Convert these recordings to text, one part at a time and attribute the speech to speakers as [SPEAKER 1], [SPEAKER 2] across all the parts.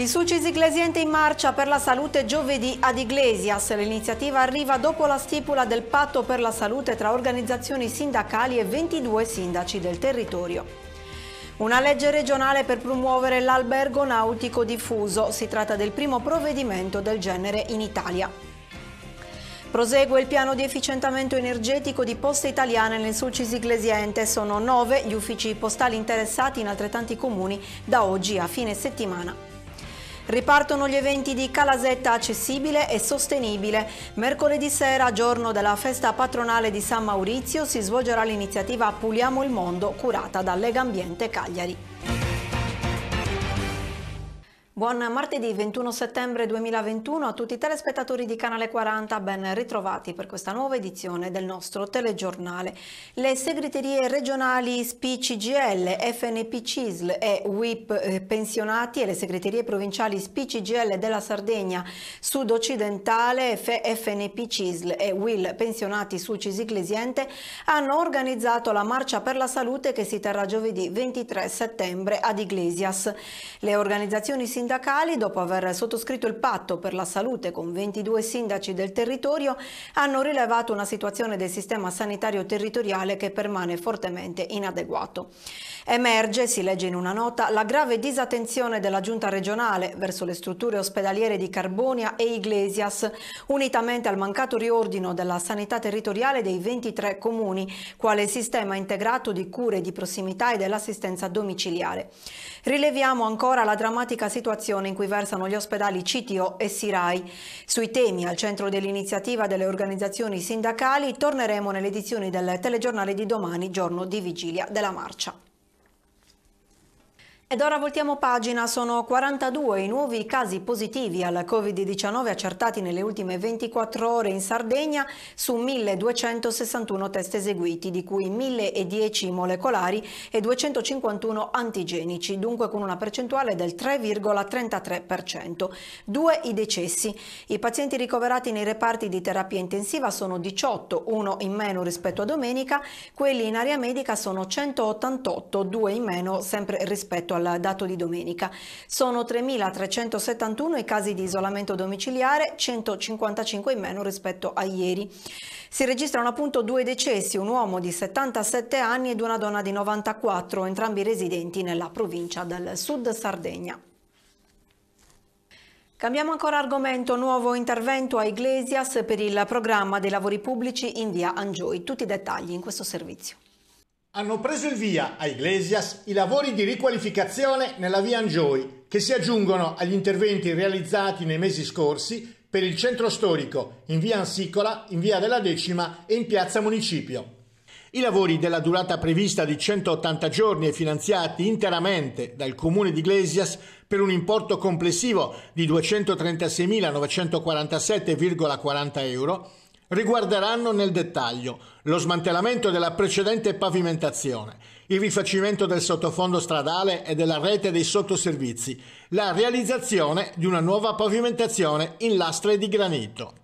[SPEAKER 1] Il Sucis Iglesiente in marcia per la salute giovedì ad Iglesias. L'iniziativa arriva dopo la stipula del patto per la salute tra organizzazioni sindacali e 22 sindaci del territorio. Una legge regionale per promuovere l'albergo nautico diffuso. Si tratta del primo provvedimento del genere in Italia. Prosegue il piano di efficientamento energetico di Poste Italiane nel Sulcis Iglesiente. Sono nove gli uffici postali interessati in altrettanti comuni da oggi a fine settimana. Ripartono gli eventi di Calasetta accessibile e sostenibile. Mercoledì sera, giorno della festa patronale di San Maurizio, si svolgerà l'iniziativa Puliamo il Mondo, curata da Lega Ambiente Cagliari. Buon martedì 21 settembre 2021 a tutti i telespettatori di Canale 40, ben ritrovati per questa nuova edizione del nostro telegiornale. Le segreterie regionali SPI CGL, FNP CISL e WIP eh, Pensionati e le segreterie provinciali SPI della Sardegna Sud-Occidentale, FNP CISL e WIL Pensionati su Cisiglesiente hanno organizzato la Marcia per la Salute che si terrà giovedì 23 settembre ad Iglesias. Le organizzazioni sindacali sindacali, dopo aver sottoscritto il patto per la salute con 22 sindaci del territorio, hanno rilevato una situazione del sistema sanitario territoriale che permane fortemente inadeguato. Emerge, si legge in una nota, la grave disattenzione della giunta regionale verso le strutture ospedaliere di Carbonia e Iglesias, unitamente al mancato riordino della sanità territoriale dei 23 comuni, quale sistema integrato di cure di prossimità e dell'assistenza domiciliare. Rileviamo ancora la drammatica situazione in cui versano gli ospedali CTO e SIRAI. Sui temi al centro dell'iniziativa delle organizzazioni sindacali torneremo nelle edizioni del telegiornale di domani, giorno di vigilia della marcia. Ed ora voltiamo pagina, sono 42 i nuovi casi positivi al Covid-19 accertati nelle ultime 24 ore in Sardegna su 1261 test eseguiti, di cui 1010 molecolari e 251 antigenici, dunque con una percentuale del 3,33%. Due i decessi. I pazienti ricoverati nei reparti di terapia intensiva sono 18, uno in meno rispetto a domenica, quelli in area medica sono 188, due in meno sempre rispetto alla al dato di domenica. Sono 3.371 i casi di isolamento domiciliare, 155 in meno rispetto a ieri. Si registrano appunto due decessi, un uomo di 77 anni ed una donna di 94, entrambi residenti nella provincia del Sud Sardegna. Cambiamo ancora argomento, nuovo intervento a Iglesias per il programma dei lavori pubblici in via Angioi. Tutti i dettagli in questo servizio.
[SPEAKER 2] Hanno preso il via a Iglesias i lavori di riqualificazione nella via Angioi, che si aggiungono agli interventi realizzati nei mesi scorsi per il centro storico in via Ansicola, in via della Decima e in piazza Municipio. I lavori della durata prevista di 180 giorni e finanziati interamente dal comune di Iglesias per un importo complessivo di 236.947,40 euro riguarderanno nel dettaglio lo smantellamento della precedente pavimentazione, il rifacimento del sottofondo stradale e della rete dei sottoservizi, la realizzazione di una nuova pavimentazione in lastre di granito.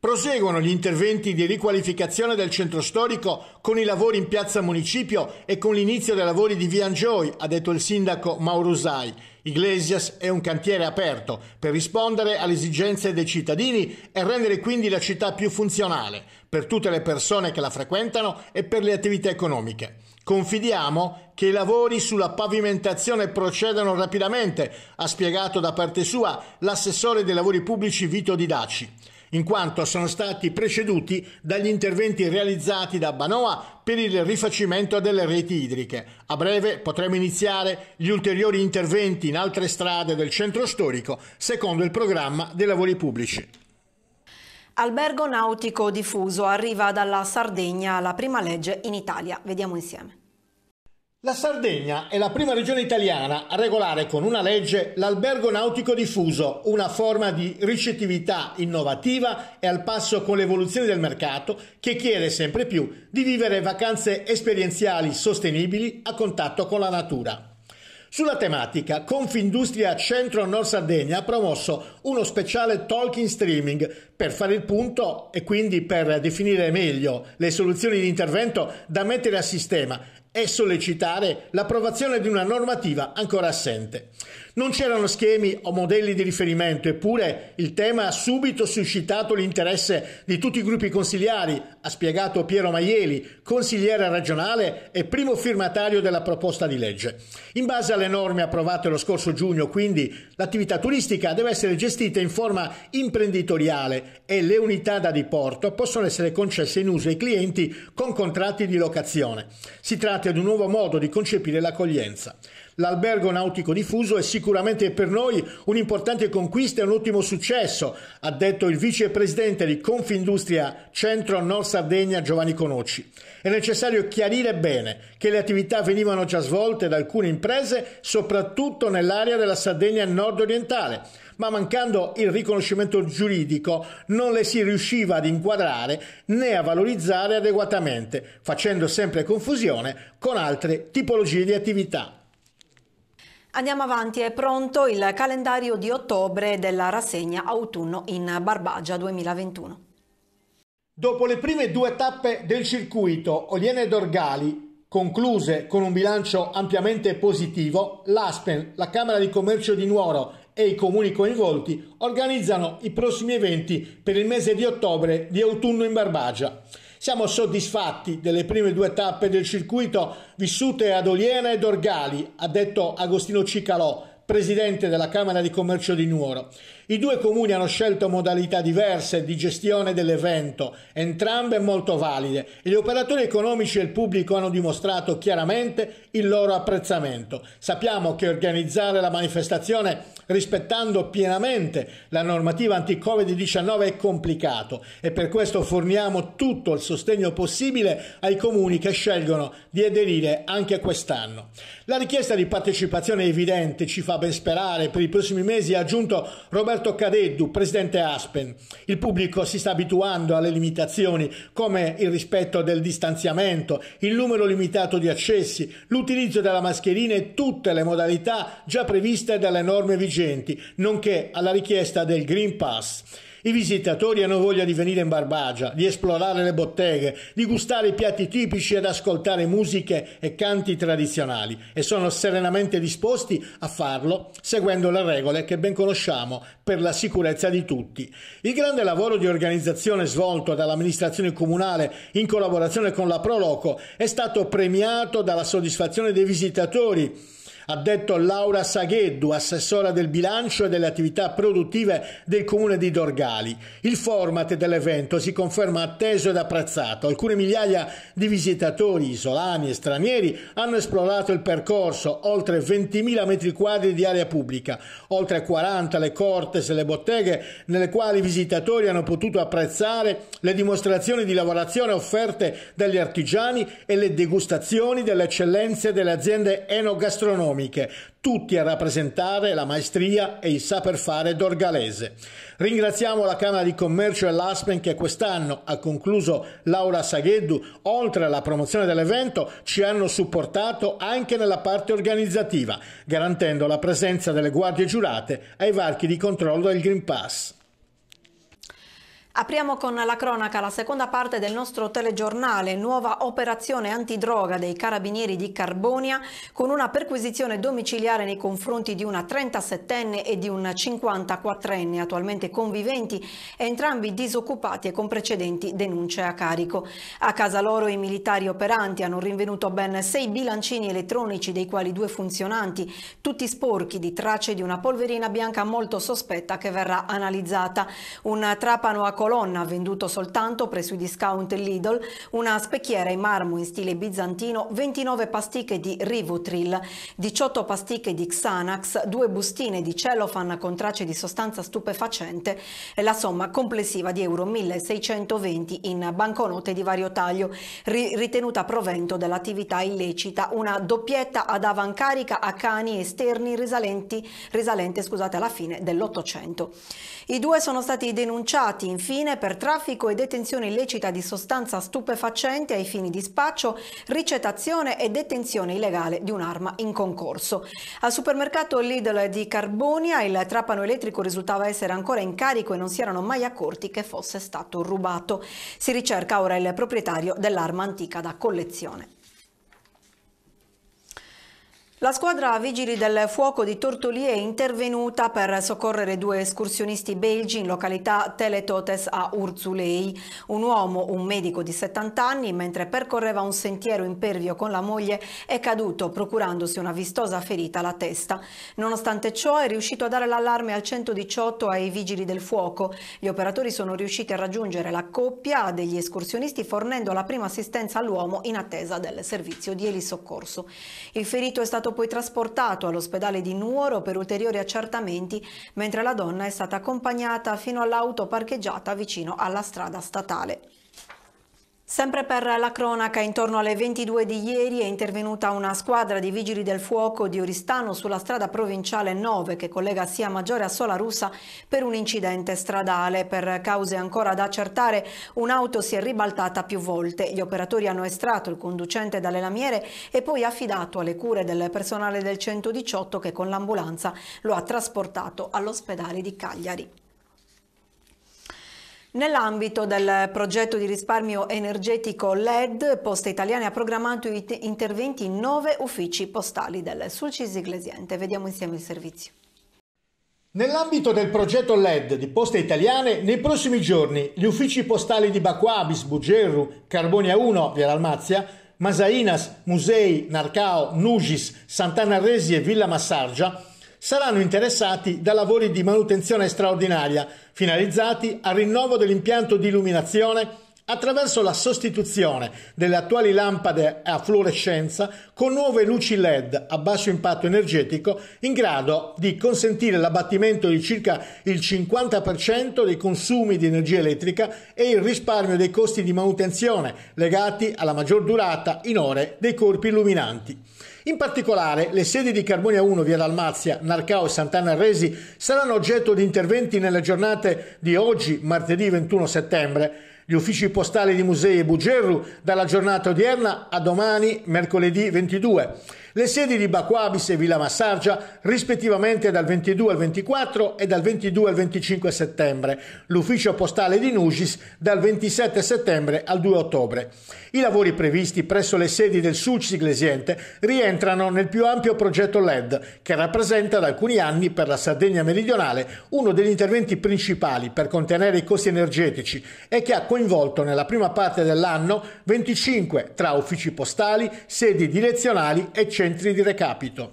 [SPEAKER 2] Proseguono gli interventi di riqualificazione del centro storico con i lavori in piazza Municipio e con l'inizio dei lavori di Via Angioi, ha detto il sindaco Maurusai. Iglesias è un cantiere aperto per rispondere alle esigenze dei cittadini e rendere quindi la città più funzionale per tutte le persone che la frequentano e per le attività economiche. Confidiamo che i lavori sulla pavimentazione procedano rapidamente, ha spiegato da parte sua l'assessore dei lavori pubblici Vito Didaci in quanto sono stati preceduti dagli interventi realizzati da Banoa per il rifacimento delle reti idriche. A breve potremo iniziare gli ulteriori interventi in altre strade del centro storico secondo il programma dei lavori pubblici.
[SPEAKER 1] Albergo nautico diffuso arriva dalla Sardegna la prima legge in Italia. Vediamo insieme.
[SPEAKER 2] La Sardegna è la prima regione italiana a regolare con una legge l'albergo nautico diffuso, una forma di ricettività innovativa e al passo con l'evoluzione del mercato che chiede sempre più di vivere vacanze esperienziali sostenibili a contatto con la natura. Sulla tematica, Confindustria Centro Nord Sardegna ha promosso uno speciale talk in streaming per fare il punto e quindi per definire meglio le soluzioni di intervento da mettere a sistema e sollecitare l'approvazione di una normativa ancora assente. Non c'erano schemi o modelli di riferimento, eppure il tema ha subito suscitato l'interesse di tutti i gruppi consigliari, ha spiegato Piero Maieli, consigliere regionale e primo firmatario della proposta di legge. In base alle norme approvate lo scorso giugno, quindi, l'attività turistica deve essere gestita in forma imprenditoriale e le unità da diporto possono essere concesse in uso ai clienti con contratti di locazione. Si tratta di un nuovo modo di concepire l'accoglienza. L'albergo nautico diffuso è sicuramente per noi un'importante conquista e un ottimo successo, ha detto il vicepresidente di Confindustria Centro Nord Sardegna Giovanni Conocci. È necessario chiarire bene che le attività venivano già svolte da alcune imprese, soprattutto nell'area della Sardegna nord-orientale, ma mancando il riconoscimento giuridico non le si riusciva ad inquadrare né a valorizzare adeguatamente, facendo sempre confusione con altre tipologie di attività.
[SPEAKER 1] Andiamo avanti, è pronto il calendario di ottobre della rassegna autunno in Barbagia 2021.
[SPEAKER 2] Dopo le prime due tappe del circuito, Oliene Dorgali, concluse con un bilancio ampiamente positivo, l'Aspen, la Camera di Commercio di Nuoro e i comuni coinvolti organizzano i prossimi eventi per il mese di ottobre di autunno in Barbagia. Siamo soddisfatti delle prime due tappe del circuito vissute ad Oliena ed Orgali, ha detto Agostino Cicalò, presidente della Camera di Commercio di Nuoro. I due comuni hanno scelto modalità diverse di gestione dell'evento, entrambe molto valide, e gli operatori economici e il pubblico hanno dimostrato chiaramente il loro apprezzamento. Sappiamo che organizzare la manifestazione rispettando pienamente la normativa anti-Covid-19 è complicato e per questo forniamo tutto il sostegno possibile ai comuni che scelgono di aderire anche quest'anno. La richiesta di partecipazione è evidente, ci fa ben sperare, per i prossimi mesi ha aggiunto Roberto Roberto Careddu, presidente Aspen. Il pubblico si sta abituando alle limitazioni come il rispetto del distanziamento, il numero limitato di accessi, l'utilizzo della mascherina e tutte le modalità già previste dalle norme vigenti, nonché alla richiesta del Green Pass. I visitatori hanno voglia di venire in Barbagia, di esplorare le botteghe, di gustare i piatti tipici ed ascoltare musiche e canti tradizionali e sono serenamente disposti a farlo seguendo le regole che ben conosciamo per la sicurezza di tutti. Il grande lavoro di organizzazione svolto dall'amministrazione comunale in collaborazione con la Proloco è stato premiato dalla soddisfazione dei visitatori ha detto Laura Sagheddu, assessora del bilancio e delle attività produttive del comune di Dorgali. Il format dell'evento si conferma atteso ed apprezzato. Alcune migliaia di visitatori isolani e stranieri hanno esplorato il percorso, oltre 20.000 metri quadri di area pubblica, oltre 40 le cortes e le botteghe nelle quali i visitatori hanno potuto apprezzare le dimostrazioni di lavorazione offerte dagli artigiani e le degustazioni delle eccellenze delle aziende enogastronomiche economiche, tutti a rappresentare la maestria e il saper fare d'Orgalese. Ringraziamo la Camera di Commercio e l'Aspen che quest'anno, ha concluso Laura Sagheddu, oltre alla promozione dell'evento, ci hanno supportato anche nella parte organizzativa, garantendo la presenza delle guardie giurate ai varchi di controllo del Green Pass.
[SPEAKER 1] Apriamo con la cronaca la seconda parte del nostro telegiornale, nuova operazione antidroga dei carabinieri di Carbonia con una perquisizione domiciliare nei confronti di una 37enne e di un 54enne attualmente conviventi, entrambi disoccupati e con precedenti denunce a carico. A casa loro i militari operanti hanno rinvenuto ben sei bilancini elettronici dei quali due funzionanti, tutti sporchi di tracce di una polverina bianca molto sospetta che verrà analizzata. Un trapano a colonna ha venduto soltanto presso i discount Lidl una specchiera in marmo in stile bizantino, 29 pasticche di Rivutril, 18 pasticche di Xanax, due bustine di cellophane con tracce di sostanza stupefacente e la somma complessiva di euro 1620 in banconote di vario taglio, ri ritenuta provento dell'attività illecita, una doppietta ad avancarica a cani esterni risalenti, risalente scusate, alla fine dell'Ottocento. I due sono stati denunciati infine infine per traffico e detenzione illecita di sostanza stupefacente ai fini di spaccio, ricettazione e detenzione illegale di un'arma in concorso. Al supermercato Lidl di Carbonia il trapano elettrico risultava essere ancora in carico e non si erano mai accorti che fosse stato rubato. Si ricerca ora il proprietario dell'arma antica da collezione. La squadra Vigili del Fuoco di Tortoli è intervenuta per soccorrere due escursionisti belgi in località Teletotes a Urzulei. Un uomo, un medico di 70 anni, mentre percorreva un sentiero impervio con la moglie, è caduto procurandosi una vistosa ferita alla testa. Nonostante ciò è riuscito a dare l'allarme al 118 ai Vigili del Fuoco. Gli operatori sono riusciti a raggiungere la coppia degli escursionisti fornendo la prima assistenza all'uomo in attesa del servizio di elisoccorso. Il ferito è stato stato poi trasportato all'ospedale di Nuoro per ulteriori accertamenti, mentre la donna è stata accompagnata fino all'auto parcheggiata vicino alla strada statale. Sempre per la cronaca, intorno alle 22 di ieri è intervenuta una squadra di vigili del fuoco di Oristano sulla strada provinciale 9 che collega Sia Maggiore a Sola Russa per un incidente stradale. Per cause ancora da accertare, un'auto si è ribaltata più volte. Gli operatori hanno estratto il conducente dalle lamiere e poi affidato alle cure del personale del 118 che con l'ambulanza lo ha trasportato all'ospedale di Cagliari. Nell'ambito del progetto di risparmio energetico LED, Poste Italiane ha programmato interventi in nove uffici postali del Sulcis Iglesiente. Vediamo insieme il servizio.
[SPEAKER 2] Nell'ambito del progetto LED di Poste Italiane, nei prossimi giorni gli uffici postali di Bacuabis, Bugerru, Carbonia 1 via Dalmazia, Masainas, Musei, Narcao, Nugis, Sant'Anna Resi e Villa Massargia saranno interessati da lavori di manutenzione straordinaria finalizzati al rinnovo dell'impianto di illuminazione attraverso la sostituzione delle attuali lampade a fluorescenza con nuove luci LED a basso impatto energetico in grado di consentire l'abbattimento di circa il 50% dei consumi di energia elettrica e il risparmio dei costi di manutenzione legati alla maggior durata in ore dei corpi illuminanti. In particolare, le sedi di Carbonia 1, Via Dalmazia, Narcao e Sant'Anna Resi saranno oggetto di interventi nelle giornate di oggi, martedì 21 settembre, gli uffici postali di Musei e Bugerru dalla giornata odierna a domani, mercoledì 22 le sedi di Bacuabis e Villa Massargia rispettivamente dal 22 al 24 e dal 22 al 25 settembre, l'ufficio postale di Nugis dal 27 settembre al 2 ottobre. I lavori previsti presso le sedi del Sulcis Glesiente rientrano nel più ampio progetto LED che rappresenta da alcuni anni per la Sardegna meridionale uno degli interventi principali per contenere i costi energetici e che ha coinvolto nella prima parte dell'anno 25 tra uffici postali, sedi direzionali, eccetera centri di recapito.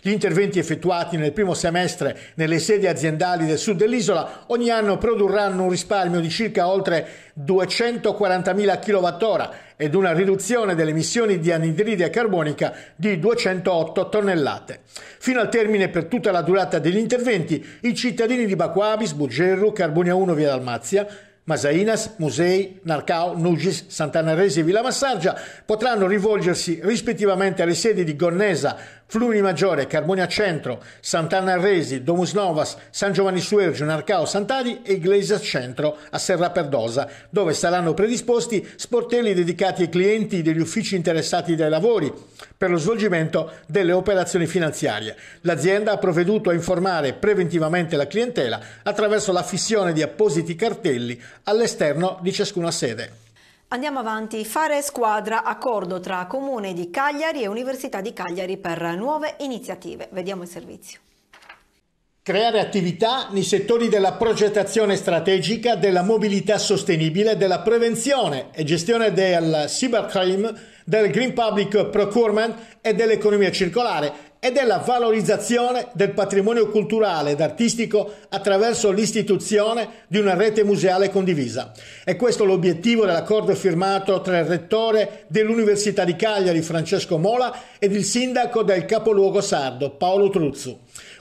[SPEAKER 2] Gli interventi effettuati nel primo semestre nelle sedi aziendali del sud dell'isola ogni anno produrranno un risparmio di circa oltre 240.000 kWh ed una riduzione delle emissioni di anidride carbonica di 208 tonnellate. Fino al termine per tutta la durata degli interventi, i cittadini di Bacuabis, Bugerru, Carbonia 1 Via Dalmazia Masainas, Musei, Narcao, Nugis, Santanarese e Villa Massargia potranno rivolgersi rispettivamente alle sedi di Gonnesa, Flumini Maggiore, Carbonia Centro, Sant'Anna Arresi, Domus Novas, San Giovanni Suergio, Narcao Santari e Iglesias Centro a Serra Perdosa, dove saranno predisposti sportelli dedicati ai clienti degli uffici interessati dai lavori per lo svolgimento delle operazioni finanziarie. L'azienda ha provveduto a informare preventivamente la clientela attraverso la fissione di appositi cartelli all'esterno di ciascuna sede.
[SPEAKER 1] Andiamo avanti, fare squadra, accordo tra Comune di Cagliari e Università di Cagliari per nuove iniziative. Vediamo il servizio.
[SPEAKER 2] Creare attività nei settori della progettazione strategica, della mobilità sostenibile, della prevenzione e gestione del cybercrime, del Green Public Procurement e dell'economia circolare e della valorizzazione del patrimonio culturale ed artistico attraverso l'istituzione di una rete museale condivisa. È questo l'obiettivo dell'accordo firmato tra il rettore dell'Università di Cagliari Francesco Mola ed il sindaco del capoluogo sardo Paolo Truzzu.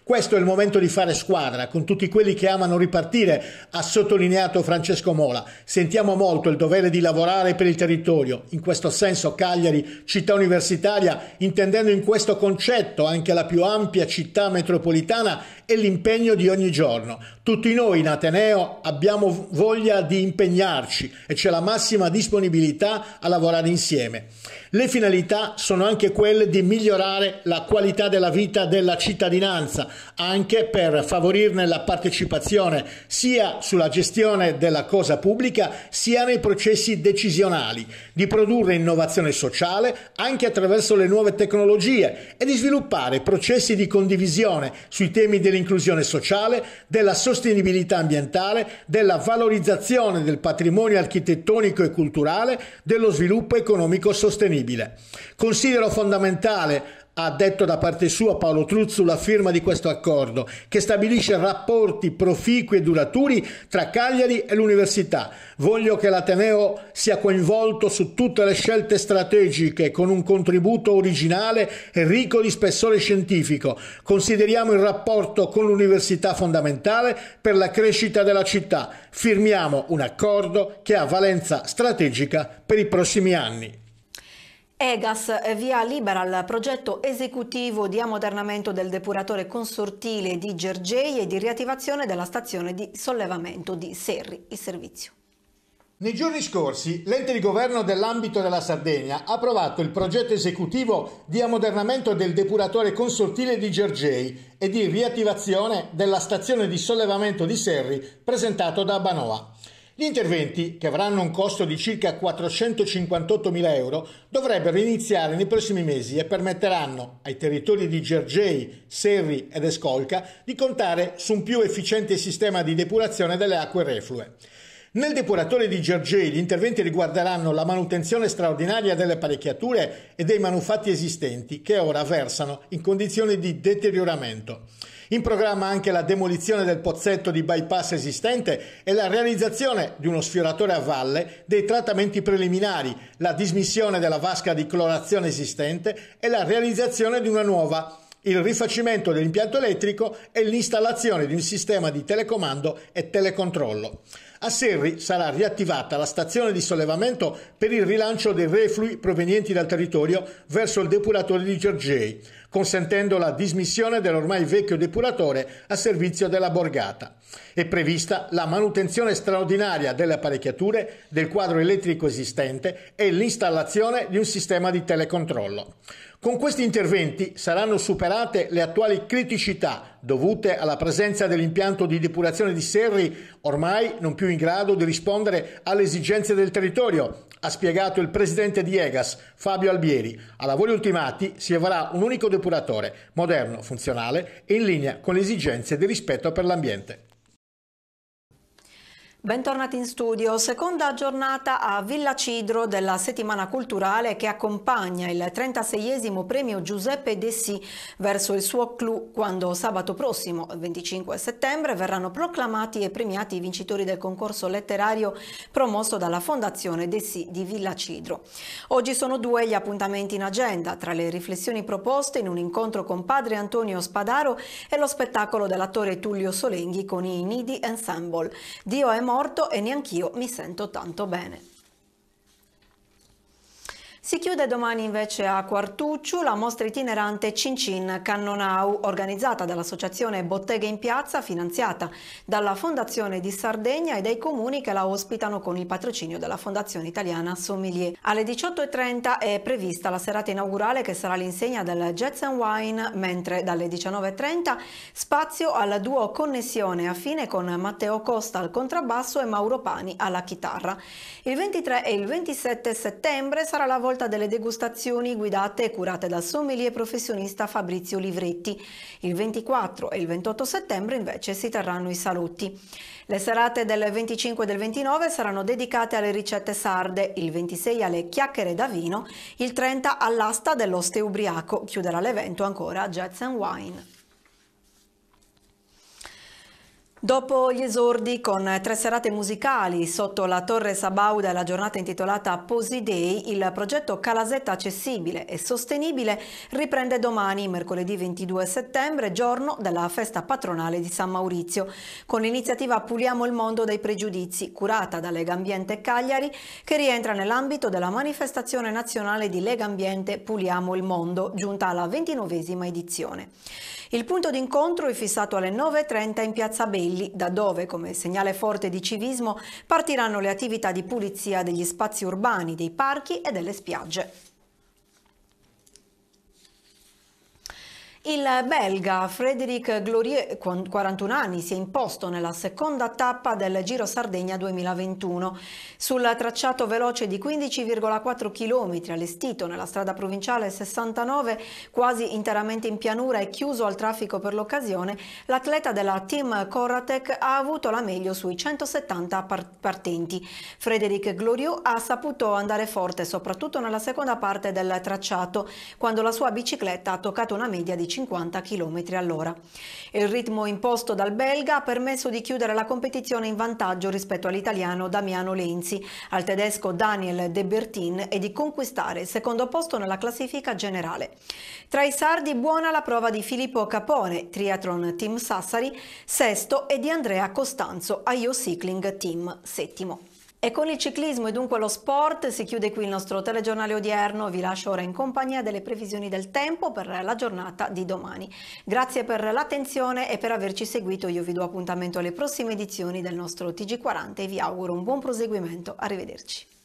[SPEAKER 2] Questo è il momento di fare squadra con tutti quelli che amano ripartire, ha sottolineato Francesco Mola. Sentiamo molto il dovere di lavorare per il territorio. In questo senso Cagliari, città universitaria, intendendo in questo concetto anche la più ampia città metropolitana, è l'impegno di ogni giorno. Tutti noi in Ateneo abbiamo voglia di impegnarci e c'è la massima disponibilità a lavorare insieme. Le finalità sono anche quelle di migliorare la qualità della vita della cittadinanza, anche per favorirne la partecipazione sia sulla gestione della cosa pubblica sia nei processi decisionali, di produrre innovazione sociale anche attraverso le nuove tecnologie e di sviluppare processi di condivisione sui temi dell'inclusione sociale, della sostenibilità sostenibilità ambientale, della valorizzazione del patrimonio architettonico e culturale, dello sviluppo economico sostenibile. Considero fondamentale ha detto da parte sua Paolo Truzzu la firma di questo accordo, che stabilisce rapporti proficui e duraturi tra Cagliari e l'Università. Voglio che l'Ateneo sia coinvolto su tutte le scelte strategiche con un contributo originale e ricco di spessore scientifico. Consideriamo il rapporto con l'Università fondamentale per la crescita della città. Firmiamo un accordo che ha valenza strategica per i prossimi anni.
[SPEAKER 1] Egas eh, via libera al progetto esecutivo di ammodernamento del depuratore consortile di Gergei e di riattivazione della stazione di sollevamento di Serri, il servizio.
[SPEAKER 2] Nei giorni scorsi l'ente di governo dell'ambito della Sardegna ha approvato il progetto esecutivo di ammodernamento del depuratore consortile di Gergei e di riattivazione della stazione di sollevamento di Serri presentato da Banoa. Gli interventi, che avranno un costo di circa 458.000 euro, dovrebbero iniziare nei prossimi mesi e permetteranno ai territori di Gergei, Serri ed Escolca di contare su un più efficiente sistema di depurazione delle acque reflue. Nel depuratore di Gergei gli interventi riguarderanno la manutenzione straordinaria delle apparecchiature e dei manufatti esistenti che ora versano in condizioni di deterioramento. In programma anche la demolizione del pozzetto di bypass esistente e la realizzazione di uno sfioratore a valle dei trattamenti preliminari, la dismissione della vasca di clorazione esistente e la realizzazione di una nuova il rifacimento dell'impianto elettrico e l'installazione di un sistema di telecomando e telecontrollo. A Serri sarà riattivata la stazione di sollevamento per il rilancio dei reflui provenienti dal territorio verso il depuratore di Giorgei consentendo la dismissione dell'ormai vecchio depuratore a servizio della borgata. È prevista la manutenzione straordinaria delle apparecchiature, del quadro elettrico esistente e l'installazione di un sistema di telecontrollo. Con questi interventi saranno superate le attuali criticità dovute alla presenza dell'impianto di depurazione di Serri ormai non più in grado di rispondere alle esigenze del territorio ha spiegato il presidente di Egas, Fabio Albieri. A lavori ultimati si avrà un unico depuratore, moderno, funzionale e in linea con le esigenze di rispetto per l'ambiente.
[SPEAKER 1] Bentornati in studio, seconda giornata a Villa Cidro della settimana culturale che accompagna il 36esimo premio Giuseppe Dessì verso il suo clou quando sabato prossimo, 25 settembre, verranno proclamati e premiati i vincitori del concorso letterario promosso dalla Fondazione Dessì di Villa Cidro. Oggi sono due gli appuntamenti in agenda, tra le riflessioni proposte in un incontro con padre Antonio Spadaro e lo spettacolo dell'attore Tullio Solenghi con i Nidi Ensemble. Dio è morto e neanch'io mi sento tanto bene. Si chiude domani invece a Quartucciu la mostra itinerante Cincin Cannonau, organizzata dall'associazione Botteghe in Piazza, finanziata dalla Fondazione di Sardegna e dai comuni che la ospitano con il patrocinio della Fondazione Italiana Sommelier. Alle 18.30 è prevista la serata inaugurale che sarà l'insegna del Jazz and Wine, mentre dalle 19.30 spazio al duo Connessione a fine con Matteo Costa al contrabbasso e Mauro Pani alla chitarra. Il 23 e il 27 settembre sarà la volta scelta delle degustazioni guidate e curate dal sommelier professionista Fabrizio Livretti. Il 24 e il 28 settembre invece si terranno i salotti. Le serate del 25 e del 29 saranno dedicate alle ricette sarde, il 26 alle chiacchiere da vino, il 30 all'asta dell'oste ubriaco. Chiuderà l'evento ancora Jets and Wine. Dopo gli esordi con tre serate musicali sotto la Torre Sabauda e la giornata intitolata Posidei, il progetto Calasetta Accessibile e Sostenibile riprende domani, mercoledì 22 settembre, giorno della festa patronale di San Maurizio, con l'iniziativa Puliamo il mondo dai pregiudizi, curata da Lega Ambiente Cagliari, che rientra nell'ambito della manifestazione nazionale di Lega Ambiente Puliamo il mondo, giunta alla 29esima edizione. Il punto d'incontro è fissato alle 9.30 in piazza Belli, da dove, come segnale forte di civismo, partiranno le attività di pulizia degli spazi urbani, dei parchi e delle spiagge. Il belga Frédéric Glorier, 41 anni, si è imposto nella seconda tappa del Giro Sardegna 2021. Sul tracciato veloce di 15,4 km allestito nella strada provinciale 69, quasi interamente in pianura e chiuso al traffico per l'occasione, l'atleta della Team Coratec ha avuto la meglio sui 170 partenti. Frédéric Glorieux ha saputo andare forte soprattutto nella seconda parte del tracciato, quando la sua bicicletta ha toccato una media di 50 50 km all'ora. Il ritmo imposto dal belga ha permesso di chiudere la competizione in vantaggio rispetto all'italiano Damiano Lenzi, al tedesco Daniel De Bertin e di conquistare il secondo posto nella classifica generale. Tra i sardi buona la prova di Filippo Capone, triathlon Team Sassari, sesto e di Andrea Costanzo, IO Cycling Team, settimo. E con il ciclismo e dunque lo sport si chiude qui il nostro telegiornale odierno. Vi lascio ora in compagnia delle previsioni del tempo per la giornata di domani. Grazie per l'attenzione e per averci seguito. Io vi do appuntamento alle prossime edizioni del nostro TG40 e vi auguro un buon proseguimento. Arrivederci.